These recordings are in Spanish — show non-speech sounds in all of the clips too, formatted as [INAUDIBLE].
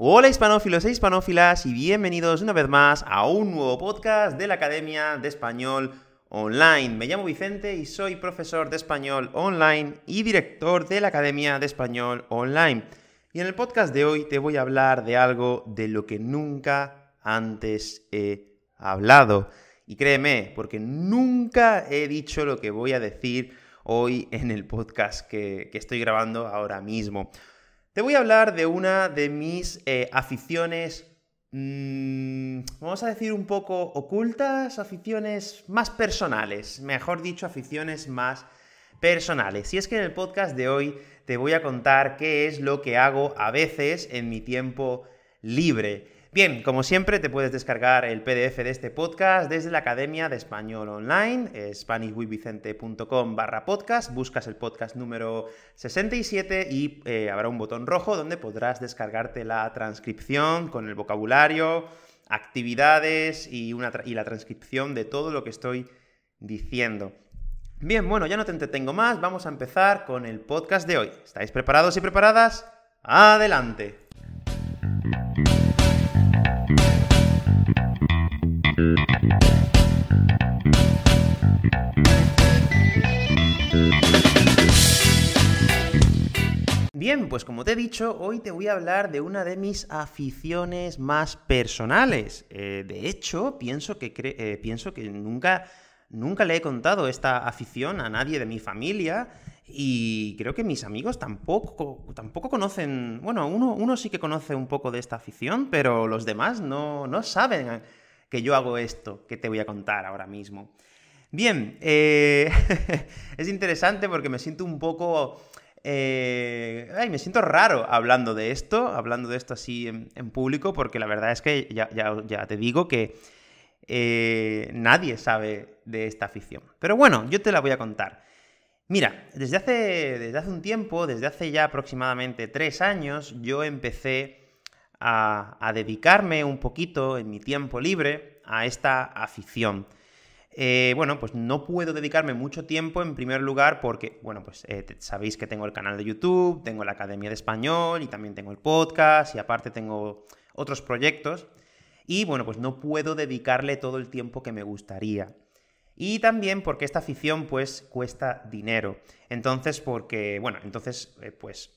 Hola hispanófilos e hispanófilas y bienvenidos una vez más a un nuevo podcast de la Academia de Español Online. Me llamo Vicente y soy profesor de español online y director de la Academia de Español Online. Y en el podcast de hoy te voy a hablar de algo de lo que nunca antes he hablado. Y créeme, porque nunca he dicho lo que voy a decir hoy en el podcast que, que estoy grabando ahora mismo. Te voy a hablar de una de mis eh, aficiones, mm, vamos a decir un poco ocultas, aficiones más personales, mejor dicho, aficiones más personales. Y es que en el podcast de hoy te voy a contar qué es lo que hago a veces en mi tiempo libre. Bien, como siempre, te puedes descargar el PDF de este podcast desde la Academia de Español Online, spanishwithvicente.com barra podcast, buscas el podcast número 67 y eh, habrá un botón rojo donde podrás descargarte la transcripción con el vocabulario, actividades y, y la transcripción de todo lo que estoy diciendo. Bien, bueno, ya no te entretengo más, vamos a empezar con el podcast de hoy. ¿Estáis preparados y preparadas? ¡Adelante! Bien, pues como te he dicho, hoy te voy a hablar de una de mis aficiones más personales. Eh, de hecho, pienso que, eh, pienso que nunca, nunca le he contado esta afición a nadie de mi familia y creo que mis amigos tampoco, tampoco conocen, bueno, uno, sí que conoce un poco de esta afición, pero los demás no, no saben que yo hago esto que te voy a contar ahora mismo. Bien, eh, [LAUGHS] es interesante porque me siento un poco eh, ay, me siento raro hablando de esto, hablando de esto así en, público, porque la verdad es que ya, te digo que eh, nadie sabe de esta afición. Pero bueno, yo te la voy a contar. Mira, desde hace, desde hace un tiempo, desde hace ya aproximadamente tres años, yo empecé a dedicarme un poquito en mi tiempo libre a esta afición. Eh, bueno, pues no puedo dedicarme mucho tiempo en primer lugar porque, bueno, pues eh, sabéis que tengo el canal de YouTube, tengo la Academia de Español y también tengo el podcast y aparte tengo otros proyectos. Y bueno, pues no puedo dedicarle todo el tiempo que me gustaría. Y también porque esta afición pues cuesta dinero. Entonces, porque, bueno, entonces eh, pues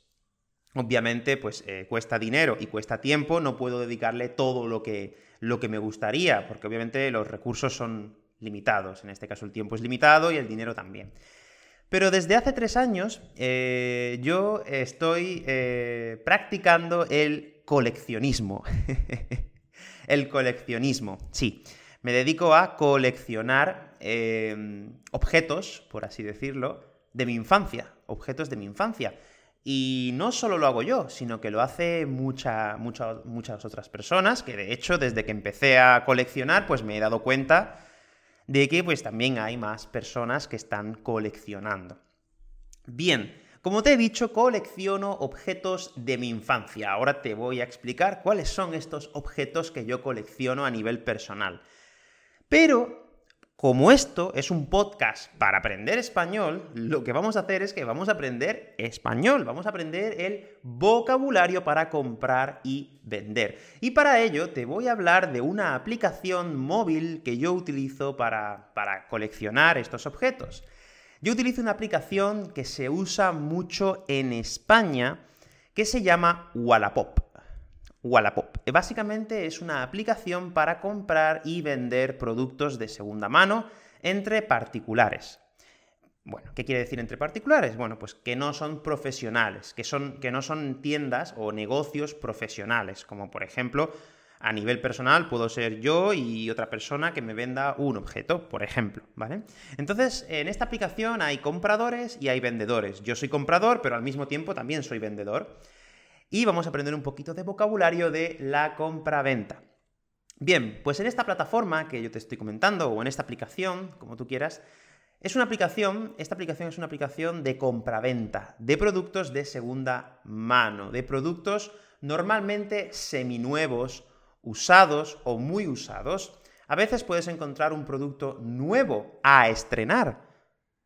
obviamente pues cuesta dinero y cuesta tiempo, no puedo dedicarle todo lo que, lo que me gustaría, porque obviamente los recursos son, limitados. En este caso el tiempo es limitado y el dinero también. Pero desde hace tres años eh, yo estoy eh, practicando el coleccionismo. [LAUGHS] el coleccionismo, sí. Me dedico a coleccionar eh, objetos, por así decirlo, de mi infancia. Objetos de mi infancia. Y no solo lo hago yo, sino que lo hace muchas otras personas, que de hecho desde que empecé a coleccionar, pues me he dado cuenta de que pues también hay más personas que están coleccionando. Bien, como te he dicho, colecciono objetos de mi infancia. Ahora te voy a explicar cuáles son estos objetos que yo colecciono a nivel personal. Pero como esto es un podcast para aprender español, lo que vamos a hacer es que vamos a aprender español, vamos a aprender el vocabulario para comprar y vender. Y para ello te voy a hablar de una aplicación móvil que yo utilizo para, coleccionar estos objetos. Yo utilizo una aplicación que se usa mucho en España que se llama Wallapop. Wallapop. Eh, básicamente es una aplicación para comprar y vender productos de segunda mano entre particulares. Bueno, ¿qué quiere decir entre particulares? Bueno, pues que no son profesionales, que, son, que no son tiendas o negocios profesionales, como por ejemplo, a nivel personal puedo ser yo y otra persona que me venda un objeto, por ejemplo, ¿vale? Entonces, en esta aplicación hay compradores y hay vendedores. Yo soy comprador, pero al mismo tiempo también soy vendedor y vamos a aprender un poquito de vocabulario de la compraventa. Bien, pues en esta plataforma que yo te estoy comentando o en esta aplicación, como tú quieras, es una aplicación, esta aplicación es una aplicación de compraventa de productos de segunda mano, de productos normalmente seminuevos, usados o muy usados. A veces puedes encontrar un producto nuevo a estrenar.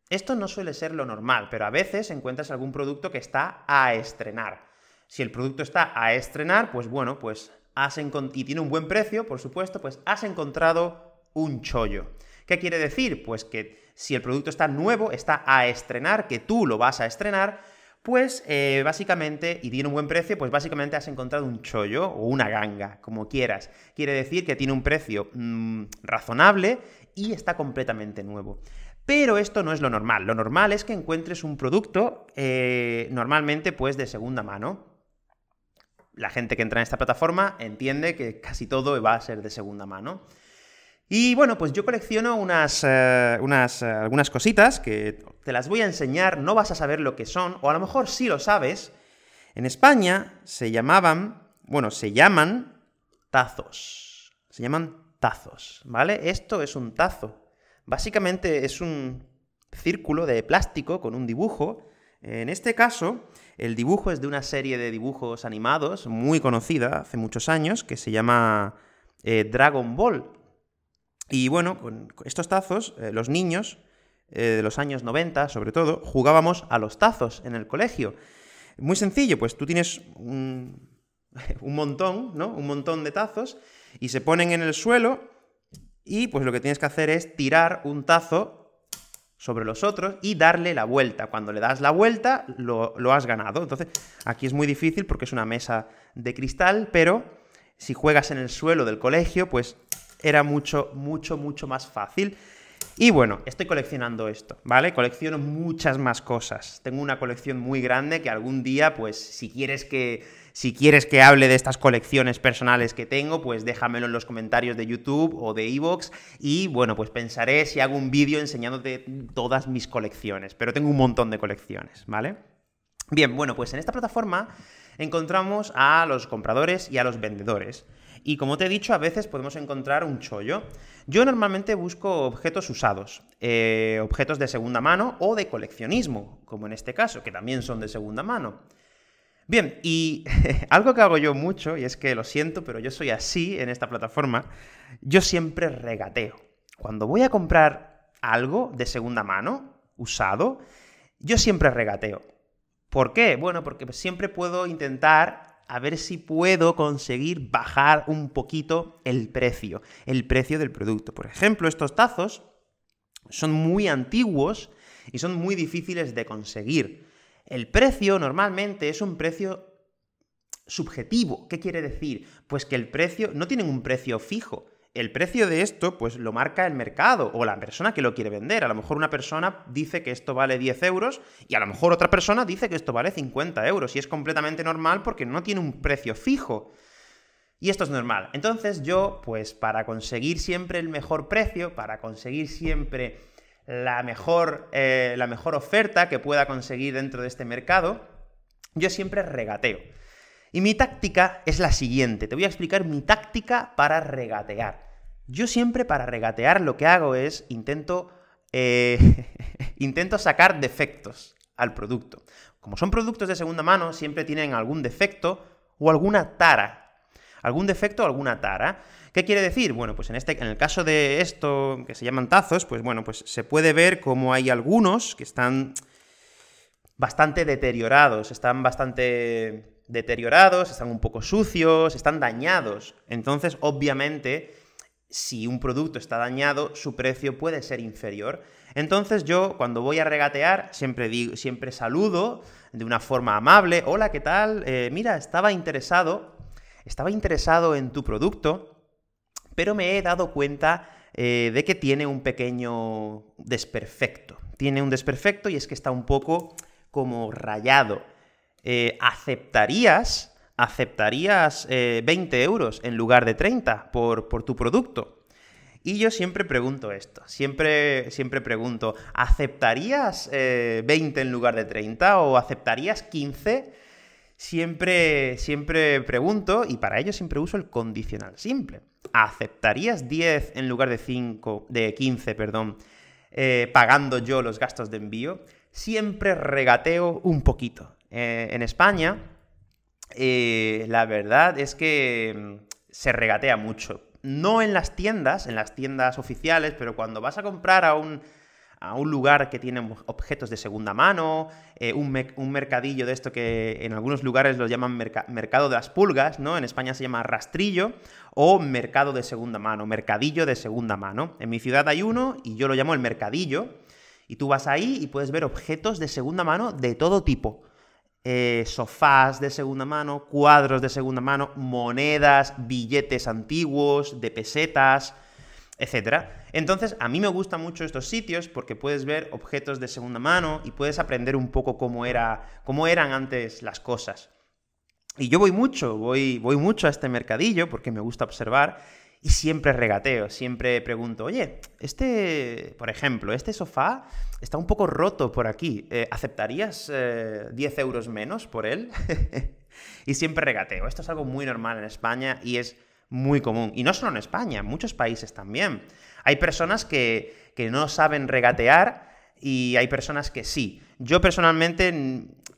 Esto no suele ser lo normal, pero a veces encuentras algún producto que está a estrenar. Si el producto está a estrenar, pues bueno, pues has y tiene un buen precio, por supuesto, pues has encontrado un chollo. ¿Qué quiere decir? Pues que si el producto está nuevo, está a estrenar, que tú lo vas a estrenar, pues eh, básicamente, y tiene un buen precio, pues básicamente has encontrado un chollo o una ganga, como quieras. Quiere decir que tiene un precio mm, razonable y está completamente nuevo. Pero esto no es lo normal. Lo normal es que encuentres un producto eh, normalmente pues de segunda mano la gente que entra en esta plataforma entiende que casi todo va a ser de segunda mano. Y bueno, pues yo colecciono unas, eh, unas eh, algunas cositas que te las voy a enseñar, no vas a saber lo que son, o a lo mejor sí lo sabes. En España se llamaban, bueno, se llaman tazos. Se llaman tazos, ¿vale? Esto es un tazo. Básicamente es un círculo de plástico con un dibujo. En este caso, el dibujo es de una serie de dibujos animados muy conocida hace muchos años que se llama eh, Dragon Ball. Y bueno, con estos tazos, eh, los niños eh, de los años 90 sobre todo, jugábamos a los tazos en el colegio. Muy sencillo, pues tú tienes un, [LAUGHS] un montón, ¿no? Un montón de tazos y se ponen en el suelo y pues lo que tienes que hacer es tirar un tazo sobre los otros y darle la vuelta. Cuando le das la vuelta, lo, lo, has ganado. Entonces, aquí es muy difícil porque es una mesa de cristal, pero si juegas en el suelo del colegio, pues era mucho, mucho, mucho más fácil. Y bueno, estoy coleccionando esto, ¿vale? Colecciono muchas más cosas. Tengo una colección muy grande que algún día, pues, si quieres que si quieres que hable de estas colecciones personales que tengo, pues déjamelo en los comentarios de YouTube o de Evox y bueno, pues pensaré si hago un vídeo enseñándote todas mis colecciones, pero tengo un montón de colecciones, ¿vale? Bien, bueno, pues en esta plataforma encontramos a los compradores y a los vendedores. Y como te he dicho, a veces podemos encontrar un chollo. Yo normalmente busco objetos usados, eh, objetos de segunda mano o de coleccionismo, como en este caso, que también son de segunda mano. Bien, y [LAUGHS] algo que hago yo mucho, y es que lo siento, pero yo soy así en esta plataforma, yo siempre regateo. Cuando voy a comprar algo de segunda mano, usado, yo siempre regateo. ¿Por qué? Bueno, porque siempre puedo intentar a ver si puedo conseguir bajar un poquito el precio, el precio del producto. Por ejemplo, estos tazos son muy antiguos y son muy difíciles de conseguir. El precio normalmente es un precio subjetivo. ¿Qué quiere decir? Pues que el precio no tiene un precio fijo. El precio de esto, pues lo marca el mercado o la persona que lo quiere vender. A lo mejor una persona dice que esto vale 10 euros y a lo mejor otra persona dice que esto vale 50 euros. Y es completamente normal porque no tiene un precio fijo. Y esto es normal. Entonces yo, pues para conseguir siempre el mejor precio, para conseguir siempre la mejor, eh, la mejor oferta que pueda conseguir dentro de este mercado, yo siempre regateo. Y mi táctica es la siguiente, te voy a explicar mi táctica para regatear. Yo siempre para regatear lo que hago es intento, eh, [LAUGHS] intento sacar defectos al producto. Como son productos de segunda mano, siempre tienen algún defecto o alguna tara algún defecto alguna tara. ¿Qué quiere decir? Bueno, pues en, este, en el caso de esto que se llaman tazos, pues bueno, pues se puede ver como hay algunos que están bastante deteriorados, están bastante deteriorados, están un poco sucios, están dañados. Entonces, obviamente, si un producto está dañado, su precio puede ser inferior. Entonces yo cuando voy a regatear siempre, digo, siempre saludo de una forma amable, hola, ¿qué tal? Eh, mira, estaba interesado estaba interesado en tu producto, pero me he dado cuenta eh, de que tiene un pequeño desperfecto. Tiene un desperfecto y es que está un poco como rayado. Eh, ¿Aceptarías, aceptarías 20 eh, euros en lugar de 30 por, tu producto? Y yo siempre pregunto esto, siempre, siempre pregunto, ¿aceptarías 20 en lugar de 30 o aceptarías 15? siempre, siempre pregunto, y para ello siempre uso el condicional simple. ¿Aceptarías 10 en lugar de 5, de 15, perdón, eh, pagando yo los gastos de envío? Siempre regateo un poquito. Eh, en España, eh, la verdad es que mm, se regatea mucho. No en las tiendas, en las tiendas oficiales, pero cuando vas a comprar a un un lugar que tiene objetos de segunda mano, eh, un, mercadillo de esto que en algunos lugares lo llaman mercado de las pulgas, ¿no? En España se llama rastrillo o mercado de segunda mano, mercadillo de segunda mano. En mi ciudad hay uno y yo lo llamo el mercadillo. Y tú vas ahí y puedes ver objetos de segunda mano de todo tipo. Eh, sofás de segunda mano, cuadros de segunda mano, monedas, billetes antiguos, de pesetas, etcétera. Entonces, a mí me gustan mucho estos sitios porque puedes ver objetos de segunda mano y puedes aprender un poco cómo, era, cómo eran antes las cosas. Y yo voy mucho, voy, voy mucho a este mercadillo porque me gusta observar y siempre regateo, siempre pregunto, oye, este, por ejemplo, este sofá está un poco roto por aquí, eh, ¿aceptarías 10 eh, euros menos por él? [LAUGHS] y siempre regateo. Esto es algo muy normal en España y es muy común. Y no solo en España, en muchos países también. Hay personas que, no saben regatear y hay personas que sí. Yo personalmente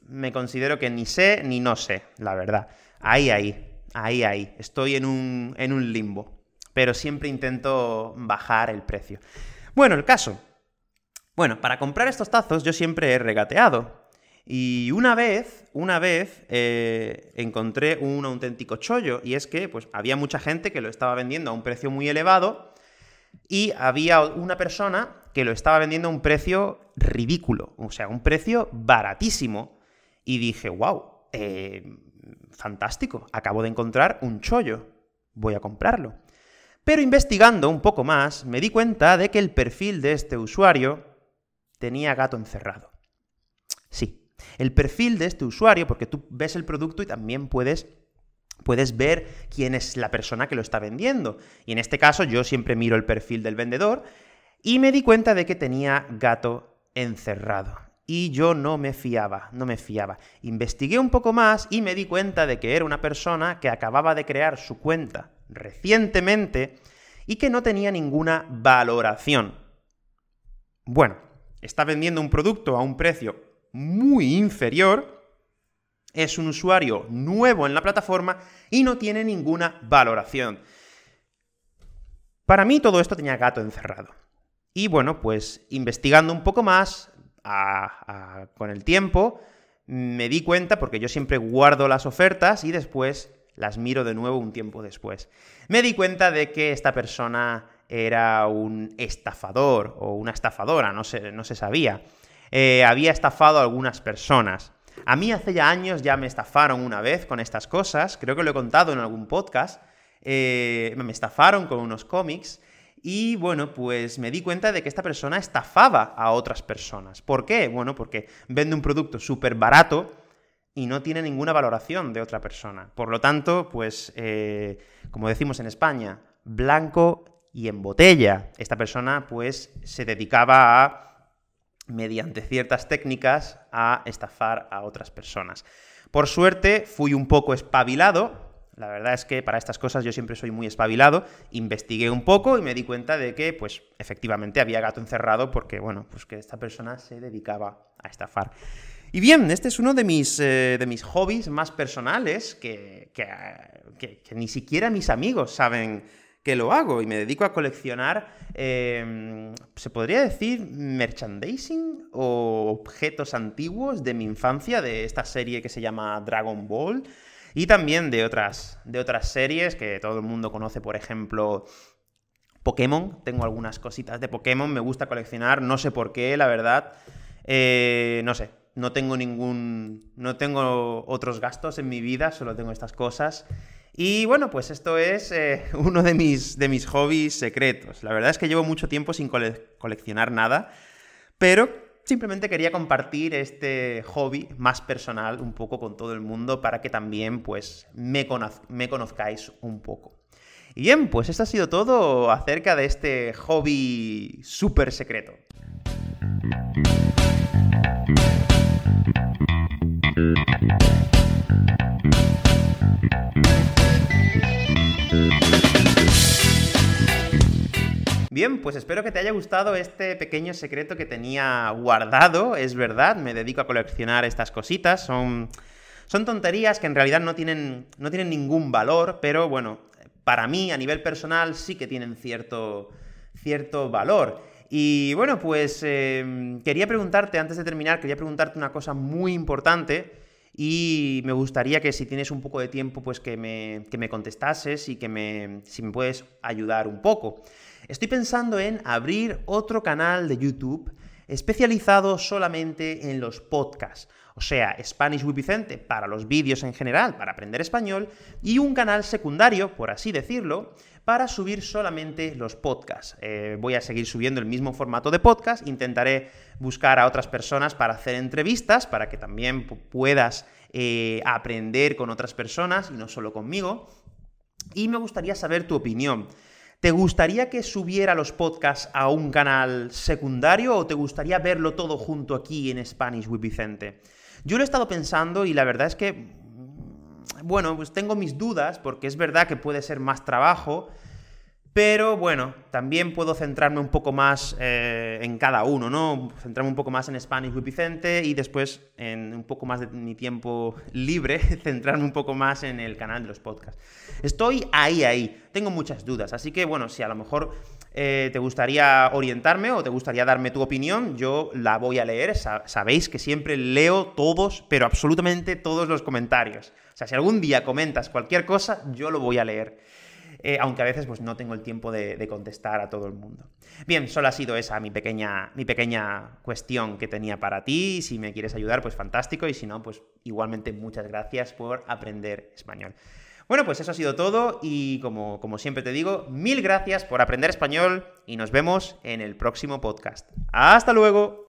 me considero que ni sé ni no sé, la verdad. Ahí, ahí, ahí, ahí. Estoy en un, en un limbo. Pero siempre intento bajar el precio. Bueno, el caso. Bueno, para comprar estos tazos yo siempre he regateado. Y una vez, una vez, eh, encontré un auténtico chollo, y es que pues, había mucha gente que lo estaba vendiendo a un precio muy elevado, y había una persona que lo estaba vendiendo a un precio ridículo, o sea, un precio baratísimo, y dije, wow, eh, fantástico, acabo de encontrar un chollo, voy a comprarlo. Pero investigando un poco más, me di cuenta de que el perfil de este usuario tenía gato encerrado. Sí, el perfil de este usuario, porque tú ves el producto y también puedes puedes ver quién es la persona que lo está vendiendo. Y en este caso yo siempre miro el perfil del vendedor y me di cuenta de que tenía gato encerrado. Y yo no me fiaba, no me fiaba. Investigué un poco más y me di cuenta de que era una persona que acababa de crear su cuenta recientemente y que no tenía ninguna valoración. Bueno, está vendiendo un producto a un precio muy inferior, es un usuario nuevo en la plataforma y no tiene ninguna valoración. Para mí todo esto tenía gato encerrado. Y bueno, pues investigando un poco más con el tiempo, me di cuenta, porque yo siempre guardo las ofertas y después las miro de nuevo un tiempo después, me di cuenta de que esta persona era un estafador o una estafadora, no se sabía. Eh, había estafado a algunas personas. A mí hace ya años ya me estafaron una vez con estas cosas, creo que lo he contado en algún podcast, eh, me estafaron con unos cómics y bueno, pues me di cuenta de que esta persona estafaba a otras personas. ¿Por qué? Bueno, porque vende un producto súper barato y no tiene ninguna valoración de otra persona. Por lo tanto, pues, eh, como decimos en España, blanco y en botella. Esta persona, pues, se dedicaba a mediante ciertas técnicas a estafar a otras personas. Por suerte, fui un poco espabilado, la verdad es que para estas cosas yo siempre soy muy espabilado. Investigué un poco y me di cuenta de que, pues, efectivamente había gato encerrado porque, bueno, pues que esta persona se dedicaba a estafar. Y bien, este es uno de mis, eh, de mis hobbies más personales que ni siquiera mis amigos saben que lo hago y me dedico a coleccionar, em, se podría decir, merchandising o objetos antiguos de mi infancia, de esta serie que se llama Dragon Ball, y también de otras, de otras series que todo el mundo conoce, por ejemplo, Pokémon, tengo algunas cositas de Pokémon, me gusta coleccionar, no sé por qué, la verdad, eh, no sé, no tengo ningún, no tengo otros gastos en mi vida, solo tengo estas cosas y bueno, pues esto es eh, [LAUGHS] uno de mis, de mis hobbies secretos. La verdad es que llevo mucho tiempo sin coleccionar nada, pero simplemente quería compartir este hobby más personal un poco con todo el mundo para que también pues me, me conozcáis un poco. Y bien, pues esto ha sido todo acerca de este hobby súper secreto. Bien, pues espero que te haya gustado este pequeño secreto que tenía guardado. Es verdad, me dedico a coleccionar estas cositas. Son, son tonterías que en realidad no tienen, no tienen ningún valor, pero bueno, para mí a nivel personal sí que tienen cierto, cierto valor. Y bueno, pues em, quería preguntarte, antes de terminar, quería preguntarte una cosa muy importante y me gustaría que si tienes un poco de tiempo, pues que me, que me contestases y que me, si me puedes ayudar un poco. Estoy pensando en abrir otro canal de YouTube especializado solamente en los podcasts, o sea, Spanish with Vicente para los vídeos en general, para aprender español, y un canal secundario, por así decirlo, para subir solamente los podcasts. Eh, voy a seguir subiendo el mismo formato de podcast, intentaré buscar a otras personas para hacer entrevistas, para que también puedas eh, aprender con otras personas y no solo conmigo. Y me gustaría saber tu opinión. ¿Te gustaría que subiera los podcasts a un canal secundario o te gustaría verlo todo junto aquí en Spanish with Vicente? Yo lo he estado pensando y la verdad es que, mm, bueno, pues tengo mis dudas porque es verdad que puede ser más trabajo, pero bueno, también puedo centrarme un poco más eh, en cada uno, ¿no? Centrarme un poco más en Spanish with Vicente y después, en un poco más de mi tiempo libre, [LAUGHS] centrarme un poco más en el canal de los podcasts. Estoy ahí, ahí. Tengo muchas dudas, así que bueno, si a lo mejor eh, te gustaría orientarme o te gustaría darme tu opinión, yo la voy a leer. sabéis que siempre leo todos, pero absolutamente todos los comentarios. O sea, si algún día comentas cualquier cosa, yo lo voy a leer. Eh, aunque a veces pues, no tengo el tiempo de, contestar a todo el mundo. Bien, solo ha sido esa mi pequeña, mi pequeña cuestión que tenía para ti. Si me quieres ayudar, pues fantástico. Y si no, pues igualmente muchas gracias por aprender español. Bueno, pues eso ha sido todo y como, como siempre te digo, mil gracias por aprender español y nos vemos en el próximo podcast. Hasta luego.